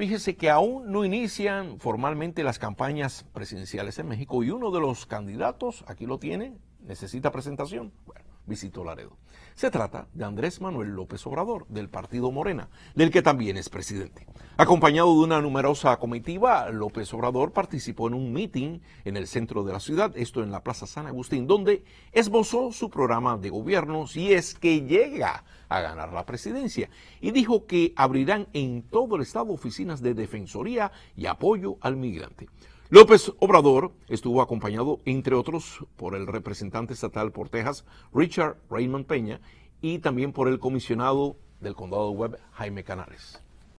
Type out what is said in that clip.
Fíjese que aún no inician formalmente las campañas presidenciales en México y uno de los candidatos, aquí lo tiene, necesita presentación. Bueno, visitó Laredo. Se trata de Andrés Manuel López Obrador, del Partido Morena, del que también es presidente. Acompañado de una numerosa comitiva, López Obrador participó en un meeting en el centro de la ciudad, esto en la Plaza San Agustín, donde esbozó su programa de gobierno si es que llega a ganar la presidencia y dijo que abrirán en todo el estado oficinas de defensoría y apoyo al migrante. López Obrador estuvo acompañado, entre otros, por el representante estatal por Texas, Richard Raymond Peña, y también por el comisionado del condado web, Jaime Canales.